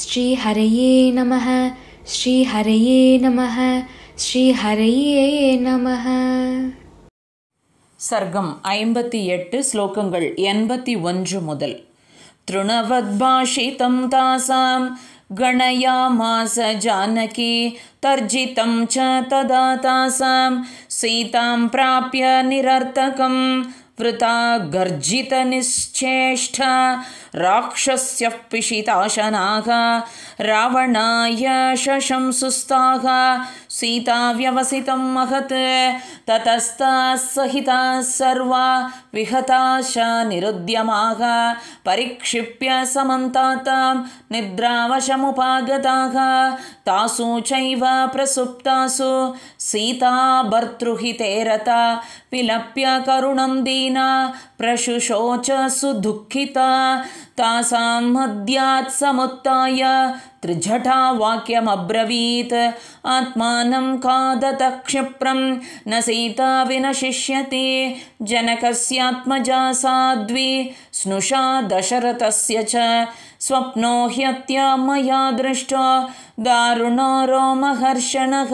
ஸ்ரீஹரையே நம ஸ்ரீஹரையே நம ஸ்ரீஹரையே நம சர்க்கம் ஐம்பத்தி எட்டு ஸ்லோகங்கள் எண்பத்தி ஒன்று முதல் तृणवद्भाषितं तासां गणयामास जानकी तर्जितं च तदा तासां सीतां प्राप्य निरर्थकं वृथा गर्जितनिश्चेष्टा राक्षस्यः पिशिताशनाः रावणाय शशंसुस्थाः सीता व्यवसितं महत् सहिताः सर्वा विहताश निरुद्यमाः परिक्षिप्य समन्तातां निद्रावशमुपागताः तासु चैव प्रसुप्तासु सीता भर्तृहिते रता विलप्य करुणं दीना प्रशुशोच सुदुःखिता तासां मद्यात् समुत्थाय त्रिझटा वाक्यमब्रवीत् आत्मानं खादतः क्षिप्रं न सीता विनशिष्यति जनकस्यात्मजा सा स्नुषा दशरथस्य च स्वप्नो ह्यत्या मया दृष्ट्वा दारुणो रोमहर्षणः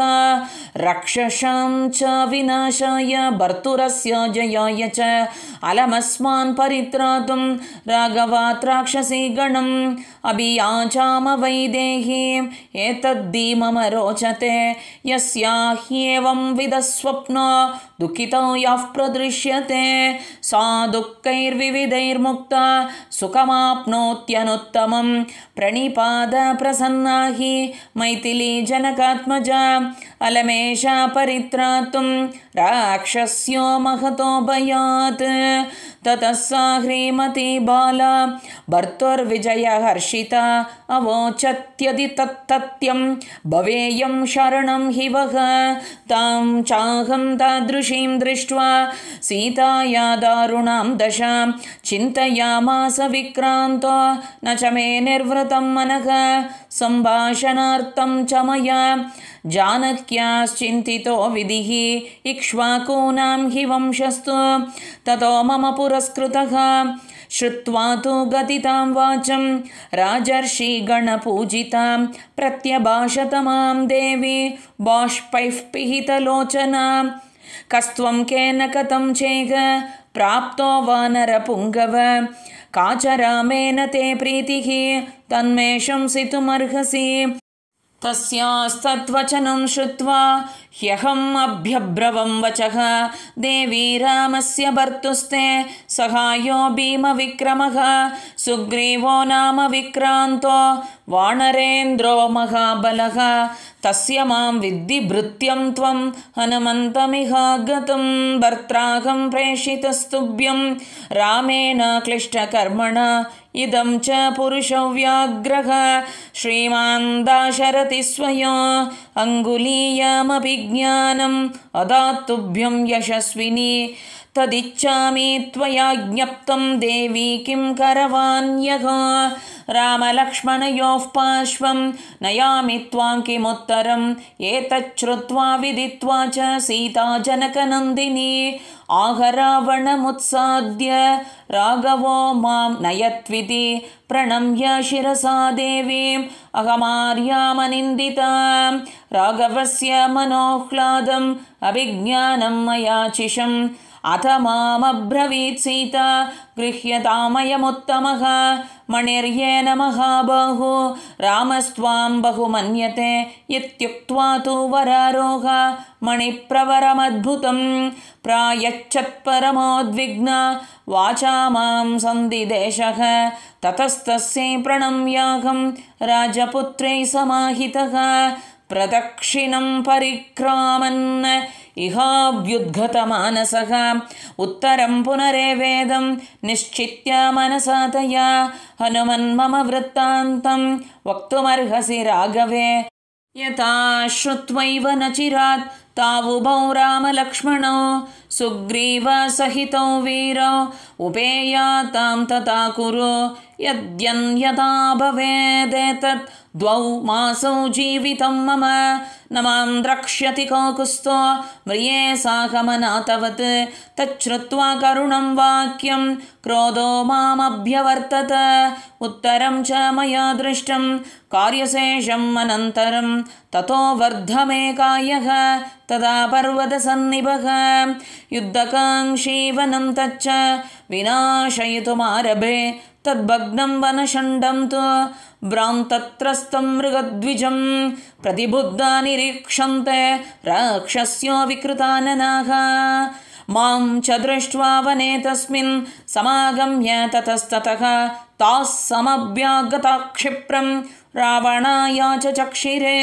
च विनाशाय भर्तुरस्य जयाय च अलमस्मान् परित्रातुं राघवात् राक्षसी एतद्धि मम रोचते यस्या ह्येवंविधः स्वप्नो दुःखितौ यः प्रदृश्यते सा दुःखैर्विविधैर्मुक्ता सुखमाप्नोत्यनुत्तमं प्रणिपाद प्रसन्ना हि मैथिलीजनकात्मजा अलमेष परित्रातुं राक्षस्यो महतो भयात् ततः सा ह्रीमती बाला भर्तुर्विजय हर्षिता अवोचत्यदि तत्तत्यं भवेयं शरणं हि वः तां चाहं तादृशीं दृष्ट्वा सीताया दारुणां दशां चिन्तयामास विक्रान्तो न च मे निर्वृतं मनः सम्भाषणार्थं च मया जानक्याश्चिन्तितो विधिः इक्ष्वाकूनां हि वंशस्तु ततो मम पुरस्कृतः श्रुत्वा तु गतितां वाचं राजर्षिगणपूजितां प्रत्यभाषतमां देवि बाष्पैः पिहितलोचना कस्त्वं केन कथं चेह प्राप्तो वानरपुङ्गव काचरामेन ते प्रीतिः तन्मेषंसितुमर्हसि तस्यास्तद्वचनं श्रुत्वा ह्यहम् अभ्यब्रवं वचः देवी रामस्य भर्तुस्ते सहायो भीमविक्रमः सुग्रीवो नाम विक्रान्तो वानरेन्द्रो महाबलः तस्य मां भृत्यं त्वं हनुमन्तमिहागतं भर्त्राहं प्रेषितस्तुभ्यं रामेण क्लिष्टकर्मणा इदं च पुरुषव्याघ्रः श्रीमान्दाशरति स्वया अङ्गुलीयमभिज्ञानम् अदातुभ्यं यशस्विनी तदिच्छामि त्वया ज्ञप्तं देवी किं करवान्यः रामलक्ष्मणयोः पार्श्वं नयामि त्वां किमुत्तरम् एतच्छ्रुत्वा विदित्वा च सीता जनकनन्दिनी आहरावणमुत्साद्य राघवो मां नयत्विति प्रणम्य शिरसा देवीम् अहमार्यामनिन्दिता राघवस्य मनोह्लादम् अभिज्ञानं मया अथ सीता गृह्यतामयमुत्तमः मणिर्येन महाबाहो रामस्त्वां बहु मन्यते इत्युक्त्वा तु वरारोह मणिप्रवरमद्भुतं प्रायच्छत्परमोद्विग्ना वाचा मां सन्धिदेशः ततस्तस्यै प्रणम्याहं समाहितः प्रदक्षिणं परिक्रामन् इहाव्युद्गतमानसः उत्तरं पुनरेवेदं निश्चित्य मनसा तया हनुमन्मम वृत्तान्तं वक्तुमर्हसि राघवे श्रुत्वैव न चिरात् तावुभौ रामलक्ष्मणौ सुग्रीवसहितौ वीरौ उपेयातां तथा कुरु यद्यन् भवेदेतत् द्वौ मासौ जीवितं मम न मां द्रक्ष्यति कौकुस्तो म्रिये साकमनातवत् तच्छ्रुत्वा करुणं वाक्यं क्रोधो मामभ्यवर्तत उत्तरं च मया दृष्टं कार्यशेषम् अनन्तरं ततो वर्धमेकायः तदा पर्वतसन्निभः युद्धकाङ्क्षीवनं वनं तच्च विनाशयितुमारभे तद्भग्नं वनषण्डं तु भ्रान्तत्रस्तं मृगद्विजं प्रतिबुद्धा निरीक्षन्ते राक्षस्यो विकृताननाः मां च दृष्ट्वा वने तस्मिन् समागम्य ततस्ततः ताः समभ्यागता क्षिप्रं चक्षिरे